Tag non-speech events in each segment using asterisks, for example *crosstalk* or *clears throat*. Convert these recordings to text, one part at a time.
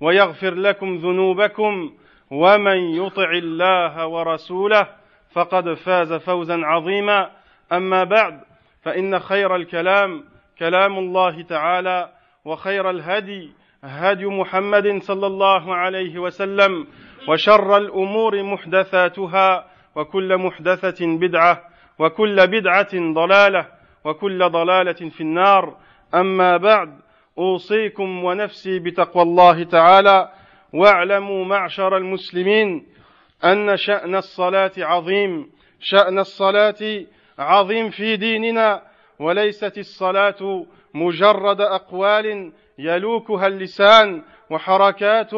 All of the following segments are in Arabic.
ويغفر لكم ذنوبكم ومن يطع الله ورسوله فقد فاز فوزا عظيما اما بعد فان خير الكلام كلام الله تعالى وخير الهدي هدي محمد صلى الله عليه وسلم وشر الامور محدثاتها وكل محدثه بدعه وكل بدعه ضلاله وكل ضلاله في النار اما بعد اوصيكم ونفسي بتقوى الله تعالى واعلموا معشر المسلمين ان شان الصلاه عظيم شان الصلاه عظيم في ديننا وليست الصلاه مجرد اقوال يلوكها اللسان وحركات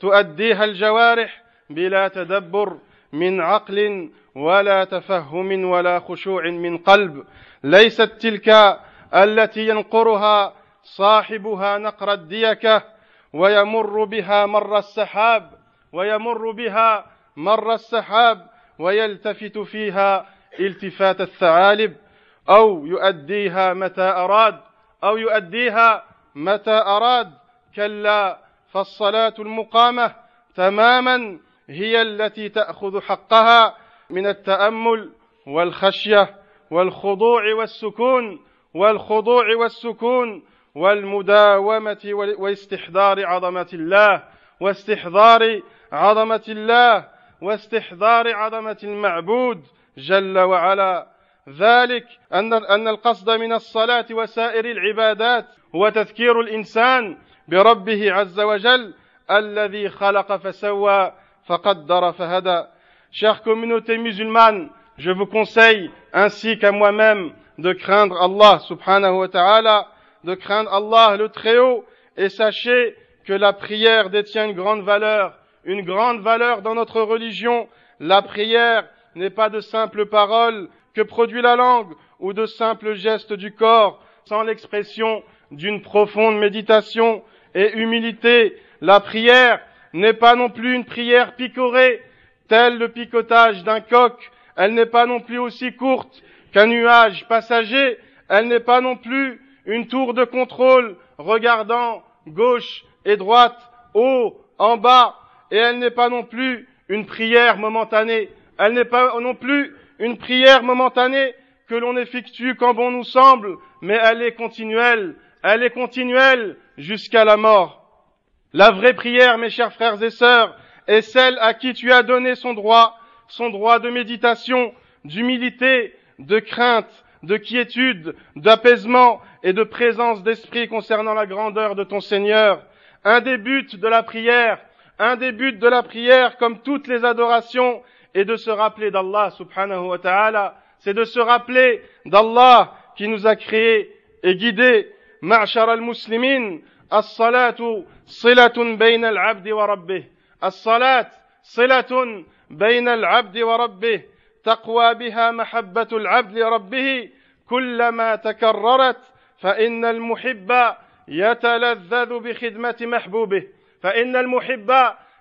تؤديها الجوارح بلا تدبر من عقل ولا تفهم ولا خشوع من قلب ليست تلك التي ينقرها صاحبها نقر الديكة ويمر بها مر السحاب ويمر بها مر السحاب ويلتفت فيها التفات الثعالب أو يؤديها متى أراد أو يؤديها متى أراد كلا فالصلاة المقامة تماما هي التي تأخذ حقها من التأمل والخشية والخضوع والسكون والخضوع والسكون والمداومة واستحضار عظمة الله واستحضار عظمة الله واستحضار عظمة المعبود جل وعلا ذلك أن أن القصد من الصلاة وسائر العبادات هو تذكير الإنسان بربه عز وجل الذي خلق فسوى فقدر فهدى شيخ كومينوتي musulmane, je vous conseille ainsi qu'à moi-même de craindre Allah subhanahu wa ta'ala de craindre Allah le Très-Haut et sachez que la prière détient une grande valeur, une grande valeur dans notre religion. La prière n'est pas de simples paroles que produit la langue ou de simples gestes du corps sans l'expression d'une profonde méditation et humilité. La prière n'est pas non plus une prière picorée, telle le picotage d'un coq. Elle n'est pas non plus aussi courte qu'un nuage passager. Elle n'est pas non plus une tour de contrôle regardant gauche et droite, haut, en bas, et elle n'est pas non plus une prière momentanée, elle n'est pas non plus une prière momentanée que l'on effectue quand bon nous semble, mais elle est continuelle, elle est continuelle jusqu'à la mort. La vraie prière, mes chers frères et sœurs, est celle à qui tu as donné son droit, son droit de méditation, d'humilité, de crainte, de quiétude, d'apaisement et de présence d'esprit concernant la grandeur de ton Seigneur. Un des buts de la prière, un des buts de la prière, comme toutes les adorations, est de se rappeler d'Allah subhanahu wa ta'ala. C'est de se rappeler d'Allah qui nous a créés et guidé. al-Muslimin al-salatu guidés. al wa wa rabbih, as silatun silatun الصلاة wa abdi wa rabbih, تقوى بها محبة abdi لربه kullama تكررت فإن المحب يتلذذ بخدمة محبوبه فإن المحب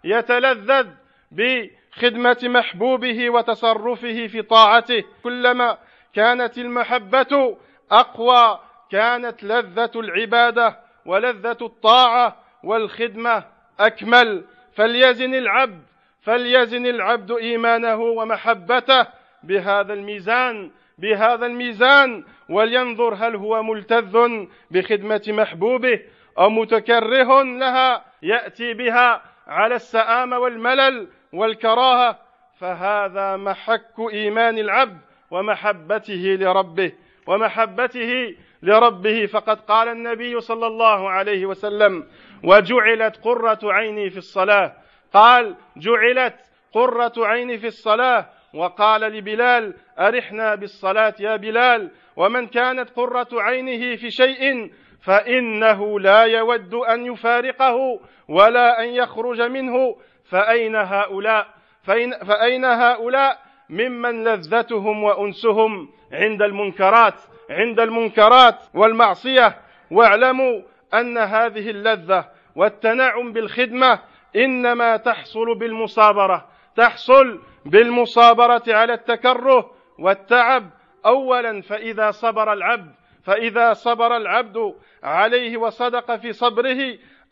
يتلذذ بخدمة محبوبه وتصرفه في طاعته كلما كانت المحبة أقوى كانت لذة العبادة ولذة الطاعة والخدمة أكمل فليزن العبد فليزن العبد إيمانه ومحبته بهذا الميزان بهذا الميزان ولينظر هل هو ملتذ بخدمة محبوبه أو متكره لها يأتي بها على السآم والملل والكراهة فهذا محك إيمان العبد ومحبته لربه ومحبته لربه فقد قال النبي صلى الله عليه وسلم وجعلت قرة عيني في الصلاة قال جعلت قرة عيني في الصلاة وقال لبلال أرحنا بالصلاة يا بلال ومن كانت قرة عينه في شيء فإنه لا يود أن يفارقه ولا أن يخرج منه فأين هؤلاء فإن فأين هؤلاء ممن لذتهم وأنسهم عند المنكرات عند المنكرات والمعصية واعلموا أن هذه اللذة والتنعم بالخدمة إنما تحصل بالمصابرة تحصل بالمصابرة على التكره والتعب أولا فإذا صبر العبد فإذا صبر العبد عليه وصدق في صبره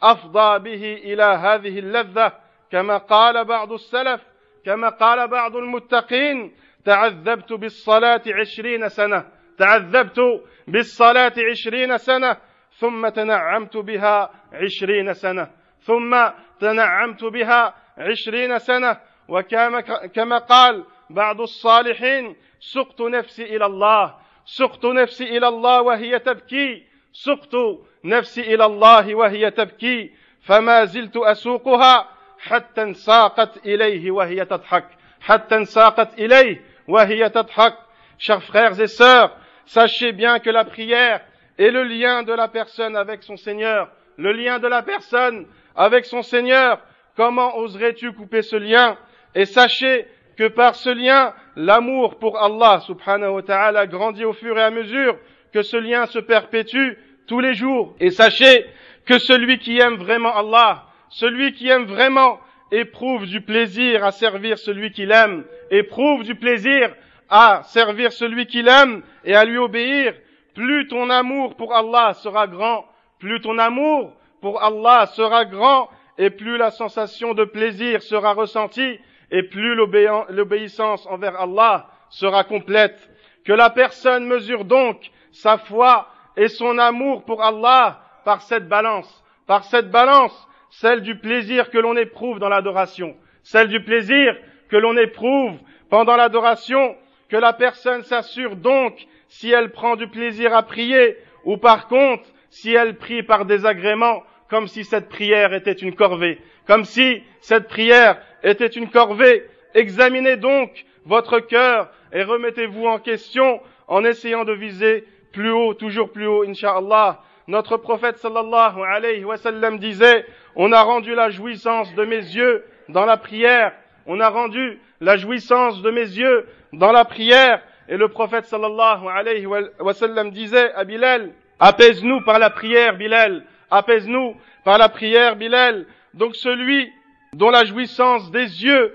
أفضى به إلى هذه اللذة كما قال بعض السلف كما قال بعض المتقين تعذبت بالصلاة عشرين سنة تعذبت بالصلاة عشرين سنة ثم تنعمت بها عشرين سنة ثم تنعمت بها عشرين سنة وكما قال بعض الصالحين سقت نفسي إلى الله سقت نفسي إلى الله وهي تبكي سقت نفسي إلى الله وهي تبكي فما زلت أسوقها حتى انساقت إليه وهي تضحك حتى انساقت إليه وهي تضحك Chers frères et sœurs, sachez bien que la prière est le lien de la personne avec son Seigneur, le lien de la personne avec son Seigneur. Comment oserais-tu couper ce lien et sachez que par ce lien, l'amour pour Allah subhanahu wa ta'ala grandit au fur et à mesure que ce lien se perpétue tous les jours. Et sachez que celui qui aime vraiment Allah, celui qui aime vraiment éprouve du plaisir à servir celui qu'il aime, éprouve du plaisir à servir celui qu'il aime et à lui obéir. Plus ton amour pour Allah sera grand, plus ton amour pour Allah sera grand et plus la sensation de plaisir sera ressentie et plus l'obéissance envers Allah sera complète. Que la personne mesure donc sa foi et son amour pour Allah par cette balance, par cette balance, celle du plaisir que l'on éprouve dans l'adoration, celle du plaisir que l'on éprouve pendant l'adoration, que la personne s'assure donc si elle prend du plaisir à prier, ou par contre si elle prie par désagrément, comme si cette prière était une corvée comme si cette prière était une corvée. Examinez donc votre cœur et remettez-vous en question en essayant de viser plus haut, toujours plus haut, Inshallah. Notre prophète sallallahu alayhi wa sallam disait, on a rendu la jouissance de mes yeux dans la prière. On a rendu la jouissance de mes yeux dans la prière. Et le prophète sallallahu alayhi wa sallam disait à Bilal, apaise-nous par la prière, Bilal. Apaise-nous par la prière, Bilal. Donc celui dont la jouissance des yeux,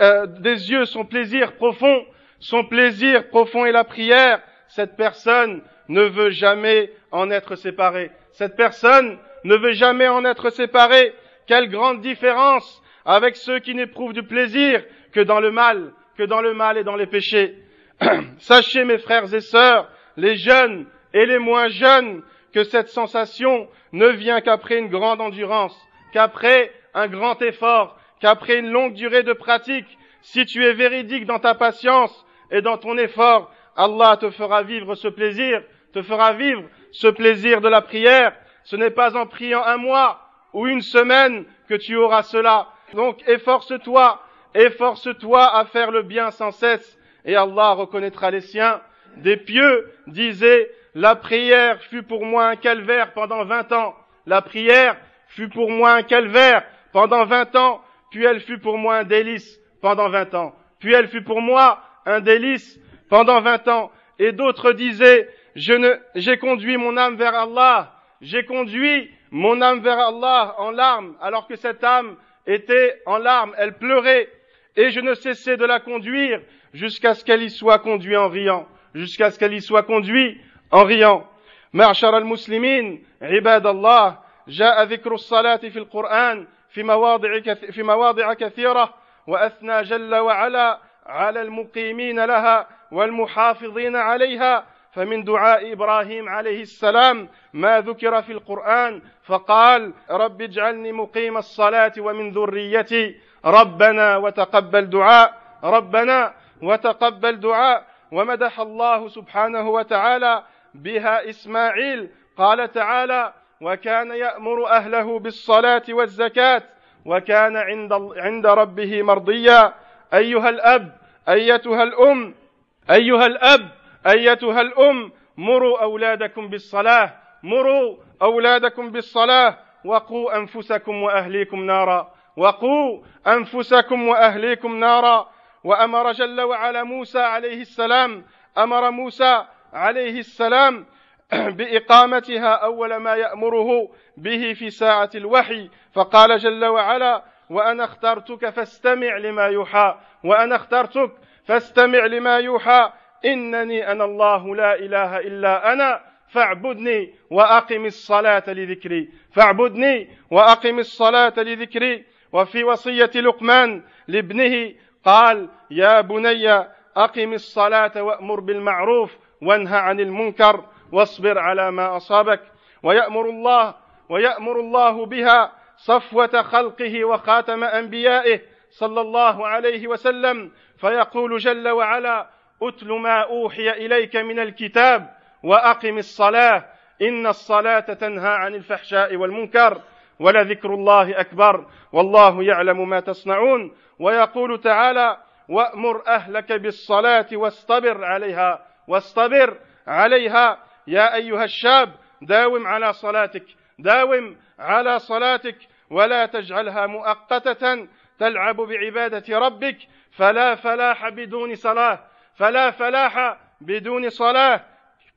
euh, des yeux, son plaisir profond, son plaisir profond est la prière, cette personne ne veut jamais en être séparée. Cette personne ne veut jamais en être séparée. Quelle grande différence avec ceux qui n'éprouvent du plaisir que dans le mal, que dans le mal et dans les péchés. *clears throat* Sachez, mes frères et sœurs, les jeunes et les moins jeunes, que cette sensation ne vient qu'après une grande endurance qu'après un grand effort, qu'après une longue durée de pratique, si tu es véridique dans ta patience et dans ton effort, Allah te fera vivre ce plaisir, te fera vivre ce plaisir de la prière. Ce n'est pas en priant un mois ou une semaine que tu auras cela. Donc efforce-toi, efforce-toi à faire le bien sans cesse et Allah reconnaîtra les siens. Des pieux disaient, la prière fut pour moi un calvaire pendant vingt ans. La prière fut pour moi un calvaire pendant vingt ans, puis elle fut pour moi un délice pendant vingt ans, puis elle fut pour moi un délice pendant vingt ans. Et d'autres disaient, je j'ai conduit mon âme vers Allah, j'ai conduit mon âme vers Allah en larmes, alors que cette âme était en larmes, elle pleurait, et je ne cessais de la conduire jusqu'à ce qu'elle y soit conduite en riant, jusqu'à ce qu'elle y soit conduite en riant. al-Muslimin, ibad Allah, جاء ذكر الصلاة في القرآن في مواضع في مواضع كثيرة وأثنى جل وعلا على المقيمين لها والمحافظين عليها فمن دعاء ابراهيم عليه السلام ما ذكر في القران فقال رب اجعلني مقيم الصلاه ومن ذريتي ربنا وتقبل دعاء ربنا وتقبل دعاء ومدح الله سبحانه وتعالى بها اسماعيل قال تعالى وكان يأمر أهله بالصلاة والزكاة وكان عند عند ربه مرضيا أيها الأب أيتها الأم أيها الأب أيتها الأم مروا أولادكم بالصلاة مروا أولادكم بالصلاة وقوا أنفسكم وأهليكم نارا وقوا أنفسكم وأهليكم نارا وأمر جل وعلا موسى عليه السلام أمر موسى عليه السلام *clears throat* باقامتها اول ما يامره به في ساعه الوحي فقال جل وعلا وانا اخترتك فاستمع لما يوحى وانا اخترتك فاستمع لما يوحى انني انا الله لا اله الا انا فاعبدني واقم الصلاه لذكري فاعبدني واقم الصلاه لذكري وفي وصيه لقمان لابنه قال يا بني اقم الصلاه وامر بالمعروف وانهى عن المنكر واصبر على ما أصابك ويأمر الله ويأمر الله بها صفوة خلقه وخاتم أنبيائه صلى الله عليه وسلم فيقول جل وعلا أتل ما أوحي إليك من الكتاب وأقم الصلاة إن الصلاة تنهى عن الفحشاء والمنكر ولذكر الله أكبر والله يعلم ما تصنعون ويقول تعالى وأمر أهلك بالصلاة واصطبر عليها واصطبر عليها يا أيها الشاب داوم على صلاتك داوم على صلاتك ولا تجعلها مؤقتة تلعب بعبادة ربك فلا فلاح بدون صلاة فلا فلاح بدون صلاة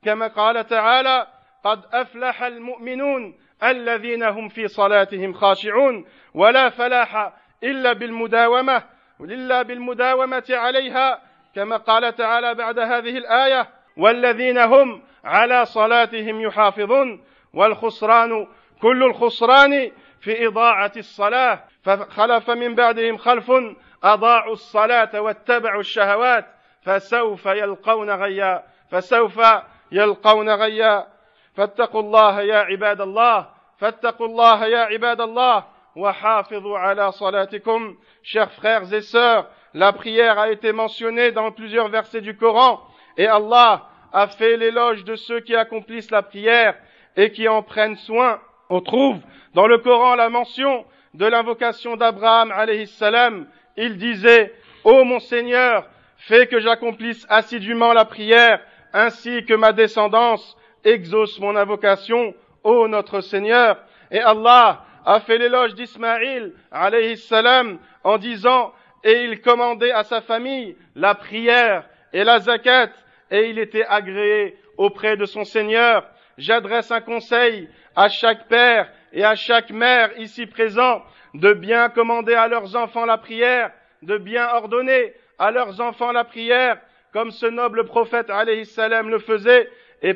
كما قال تعالى قد أفلح المؤمنون الذين هم في صلاتهم خاشعون ولا فلاح إلا بالمداومة إلا بالمداومة عليها كما قال تعالى بعد هذه الآية والذين هم على صلاتهم يحافظون والخسران كل الخسران في إضاعة الصلاة فخلف من بعدهم خلف أضاعوا الصلاة واتبعوا الشهوات فسوف يلقون غيا فسوف يلقون غيا فاتقوا الله يا عباد الله فاتقوا الله يا عباد الله وحافظوا على صلاتكم chers frères et sœurs la prière a été mentionnée dans plusieurs versets du Coran et Allah a fait l'éloge de ceux qui accomplissent la prière et qui en prennent soin. On trouve dans le Coran la mention de l'invocation d'Abraham alayhi salam. Il disait, Ô mon Seigneur, fais que j'accomplisse assidûment la prière, ainsi que ma descendance exauce mon invocation, ô notre Seigneur. Et Allah a fait l'éloge d'Ismaïl, alayhi salam, en disant, et il commandait à sa famille la prière et la zakat, et il était agréé auprès de son Seigneur. J'adresse un conseil à chaque père et à chaque mère ici présent de bien commander à leurs enfants la prière, de bien ordonner à leurs enfants la prière, comme ce noble prophète alayhi salam le faisait, et,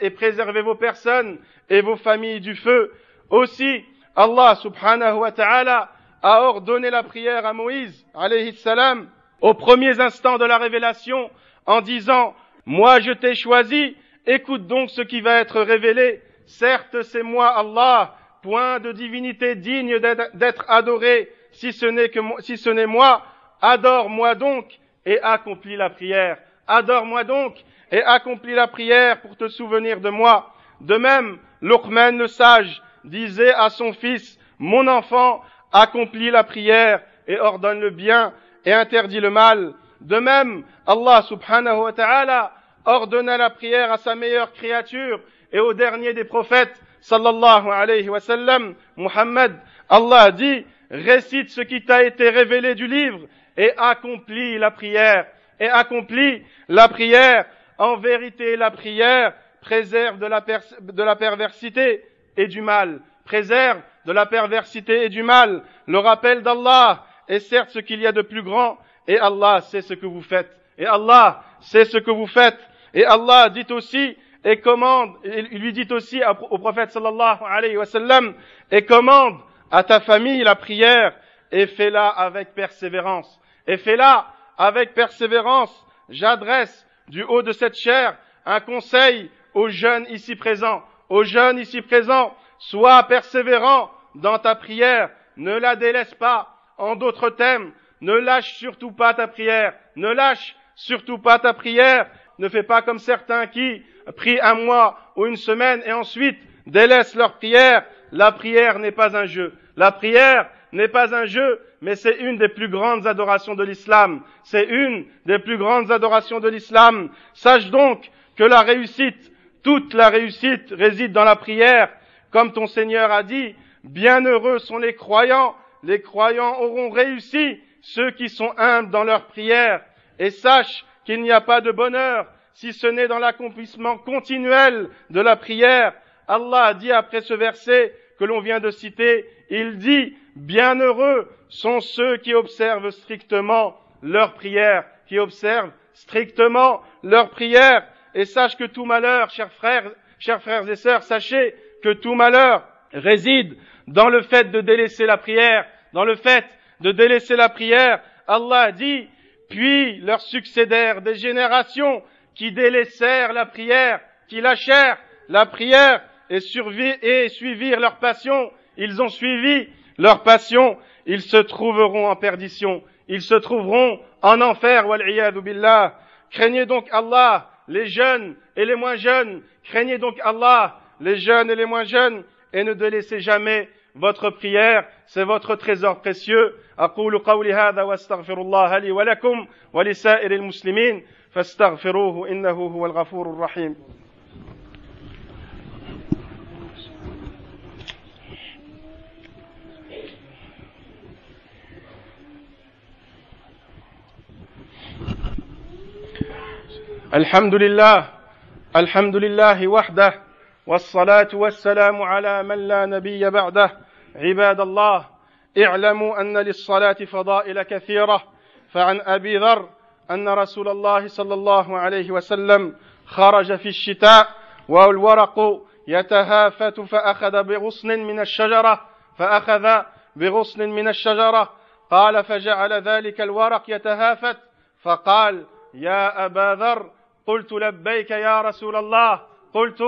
et préservez vos personnes et vos familles du feu. Aussi, Allah subhanahu wa ta'ala a ordonné la prière à Moïse alayhi salam au premier instant de la révélation en disant moi je t'ai choisi, écoute donc ce qui va être révélé. Certes, c'est moi Allah, point de divinité digne d'être adoré, si ce n'est que moi, adore-moi donc et accomplis la prière. Adore-moi donc et accomplis la prière pour te souvenir de moi. De même, Luqman le sage disait à son fils, mon enfant, accomplis la prière et ordonne le bien et interdit le mal. De même, Allah subhanahu wa ta'ala ordonna la prière à sa meilleure créature et au dernier des prophètes, sallallahu alayhi wa sallam, Muhammad, Allah dit, récite ce qui t'a été révélé du livre et accomplis la prière, et accomplis la prière. En vérité, la prière préserve de la, de la perversité et du mal, préserve de la perversité et du mal. Le rappel d'Allah est certes ce qu'il y a de plus grand, et Allah sait ce que vous faites. Et Allah sait ce que vous faites. Et Allah dit aussi, et commande, il lui dit aussi au prophète sallallahu alayhi wa sallam, et commande à ta famille la prière, et fais-la avec persévérance. Et fais-la avec persévérance. J'adresse du haut de cette chair un conseil aux jeunes ici présents. Aux jeunes ici présents, sois persévérant dans ta prière. Ne la délaisse pas. En d'autres thèmes, ne lâche surtout pas ta prière. Ne lâche surtout pas ta prière ne fais pas comme certains qui prient un mois ou une semaine et ensuite délaissent leur prière. La prière n'est pas un jeu. La prière n'est pas un jeu, mais c'est une des plus grandes adorations de l'islam. C'est une des plus grandes adorations de l'islam. Sache donc que la réussite, toute la réussite réside dans la prière. Comme ton Seigneur a dit, bienheureux sont les croyants. Les croyants auront réussi ceux qui sont humbles dans leur prière. Et sache qu'il n'y a pas de bonheur si ce n'est dans l'accomplissement continuel de la prière. Allah a dit après ce verset que l'on vient de citer, il dit, Bienheureux sont ceux qui observent strictement leur prière, qui observent strictement leur prière, et sache que tout malheur, chers frères, chers frères et sœurs, sachez que tout malheur réside dans le fait de délaisser la prière, dans le fait de délaisser la prière. Allah dit, puis leur succédèrent des générations qui délaissèrent la prière, qui lâchèrent la prière et, suivirent leur passion. Ils ont suivi leur passion. Ils se trouveront en perdition. Ils se trouveront en enfer. billah. Craignez donc Allah, les jeunes et les moins jeunes. Craignez donc Allah, les jeunes et les moins jeunes. Et ne délaissez jamais votre prière, c'est votre trésor précieux. أقول قولي هذا واستغفر الله لي ولكم ولسائر المسلمين فاستغفروه إنه هو الغفور الرحيم. الحمد لله الحمد لله وحده والصلاة والسلام على من لا نبي بعده عباد الله اعلموا ان للصلاه فضائل كثيره فعن ابي ذر ان رسول الله صلى الله عليه وسلم خرج في الشتاء والورق يتهافت فاخذ بغصن من الشجره فاخذ بغصن من الشجره قال فجعل ذلك الورق يتهافت فقال يا ابا ذر قلت لبيك يا رسول الله قلت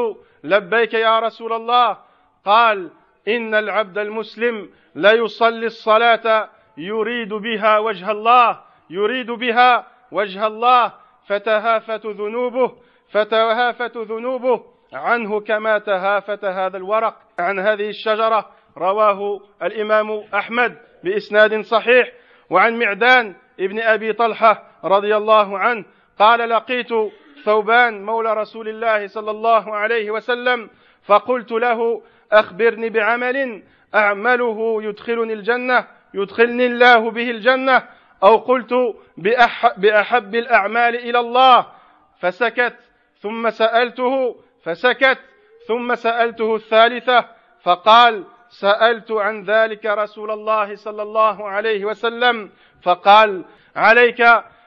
لبيك يا رسول الله قال إن العبد المسلم ليصلي الصلاة يريد بها وجه الله يريد بها وجه الله فتهافت ذنوبه فتهافت ذنوبه عنه كما تهافت هذا الورق عن هذه الشجرة رواه الإمام أحمد بإسناد صحيح وعن معدان ابن أبي طلحة رضي الله عنه قال لقيت ثوبان مولى رسول الله صلى الله عليه وسلم فقلت له أخبرني بعمل أعمله يدخلني الجنة يدخلني الله به الجنة أو قلت بأح بأحب الأعمال إلى الله فسكت ثم سألته فسكت ثم سألته الثالثة فقال سألت عن ذلك رسول الله صلى الله عليه وسلم فقال عليك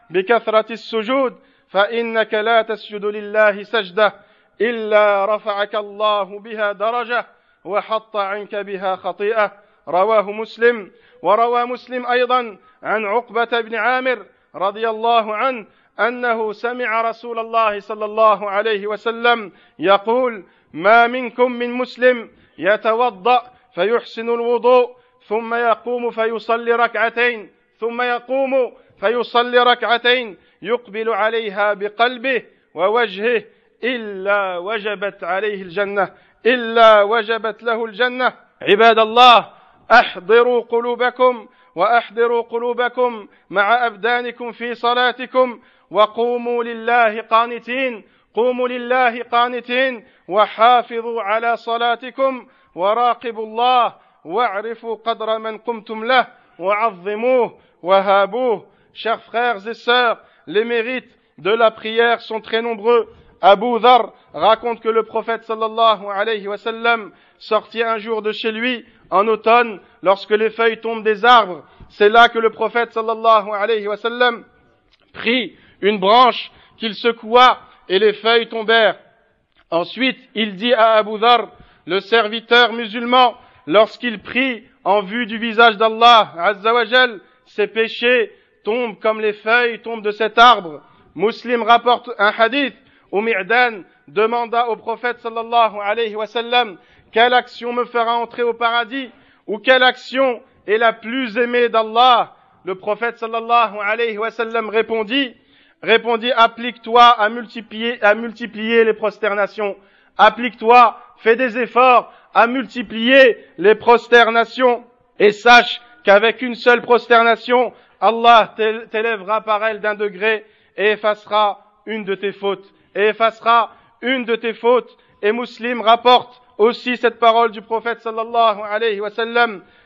بكثرة السجود فإنك لا تسجد لله سجدة إلا رفعك الله بها درجة وحط عنك بها خطيئه رواه مسلم وروى مسلم ايضا عن عقبه بن عامر رضي الله عنه انه سمع رسول الله صلى الله عليه وسلم يقول ما منكم من مسلم يتوضا فيحسن الوضوء ثم يقوم فيصلي ركعتين ثم يقوم فيصلي ركعتين يقبل عليها بقلبه ووجهه الا وجبت عليه الجنه إلا وجبت له الجنة عباد الله أحضروا قلوبكم وأحضروا قلوبكم مع أبدانكم في صلاتكم وقوموا لله قانتين قوموا لله قانتين وحافظوا على صلاتكم وراقبوا الله واعرفوا قدر من قمتم له وعظموه وهابوه Chers frères et sœurs, les mérites de la prière sont très nombreux. Abu Dhar raconte que le prophète sallallahu alayhi wa sallam sortit un jour de chez lui en automne lorsque les feuilles tombent des arbres. C'est là que le prophète sallallahu alayhi wa sallam prit une branche qu'il secoua et les feuilles tombèrent. Ensuite, il dit à Abu Dhar, le serviteur musulman, lorsqu'il prie en vue du visage d'Allah, Azzawajal, ses péchés tombent comme les feuilles tombent de cet arbre. Muslim rapporte un hadith Mirdan demanda au prophète sallallahu alayhi wa sallam quelle action me fera entrer au paradis ou quelle action est la plus aimée d'Allah Le prophète sallallahu alayhi wa sallam répondit répondit applique-toi à multiplier à multiplier les prosternations applique-toi fais des efforts à multiplier les prosternations et sache qu'avec une seule prosternation Allah t'élèvera par elle d'un degré et effacera une de tes fautes et effacera une de tes fautes. Et Muslim rapporte aussi cette parole du prophète sallallahu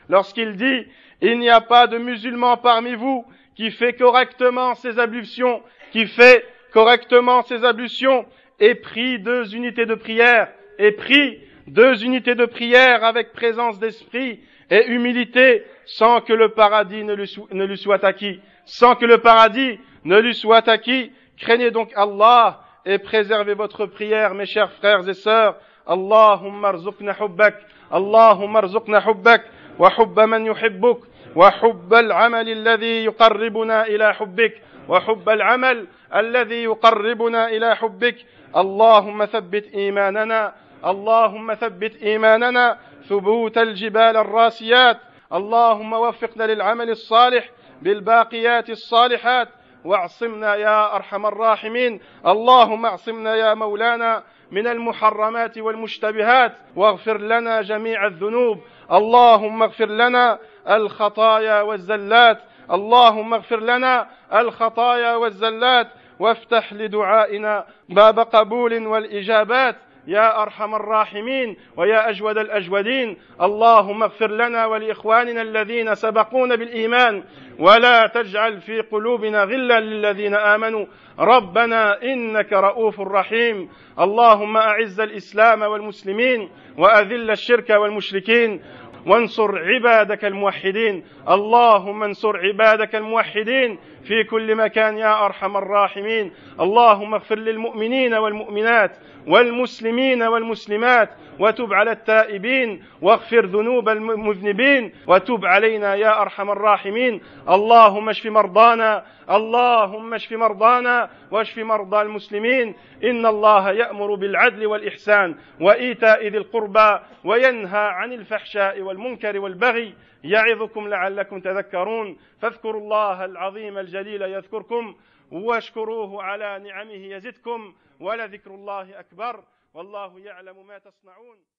lorsqu'il dit Il n'y a pas de musulman parmi vous qui fait correctement ses ablutions, qui fait correctement ses ablutions et prie deux unités de prière, et prie deux unités de prière avec présence d'esprit et humilité sans que le paradis ne ne lui soit acquis. Sans que le paradis ne lui soit acquis, craignez donc Allah et préservez votre prière, mes chers frères et sœurs. Allahumma arzukna hubbak, Allahumma arzukna hubbak, wa hubba man yuhibbuk, wa hubba al-amal alladhi yuqarribuna ila hubbik, wa hubba al-amal alladhi yuqarribuna ila hubbik. Allahumma thabbit imanana, اللهم ثبت ايماننا ثبوت الجبال الراسيات اللهم وفقنا للعمل الصالح بالباقيات الصالحات واعصمنا يا ارحم الراحمين اللهم اعصمنا يا مولانا من المحرمات والمشتبهات واغفر لنا جميع الذنوب اللهم اغفر لنا الخطايا والزلات اللهم اغفر لنا الخطايا والزلات وافتح لدعائنا باب قبول والاجابات يا ارحم الراحمين ويا اجود الاجودين اللهم اغفر لنا ولاخواننا الذين سبقونا بالايمان ولا تجعل في قلوبنا غلا للذين امنوا ربنا انك رؤوف رحيم اللهم اعز الاسلام والمسلمين واذل الشرك والمشركين وانصر عبادك الموحدين اللهم انصر عبادك الموحدين في كل مكان يا ارحم الراحمين اللهم اغفر للمؤمنين والمؤمنات والمسلمين والمسلمات وتب على التائبين واغفر ذنوب المذنبين وتب علينا يا ارحم الراحمين اللهم اشف مرضانا اللهم اشف مرضانا واشف مرضى المسلمين ان الله يامر بالعدل والاحسان وايتاء ذي القربى وينهى عن الفحشاء والمنكر والبغي يعظكم لعلكم تذكرون فاذكروا الله العظيم الجليل يذكركم واشكروه على نعمه يزدكم ولذكر الله أكبر والله يعلم ما تصنعون